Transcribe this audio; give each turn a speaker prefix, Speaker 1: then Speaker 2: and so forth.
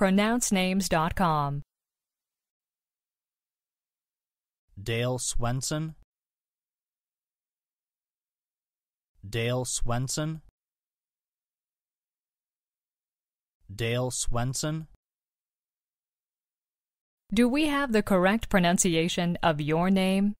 Speaker 1: pronouncenames.com.
Speaker 2: Dale Swenson Dale Swenson Dale Swenson
Speaker 1: Do we have the correct pronunciation of your name?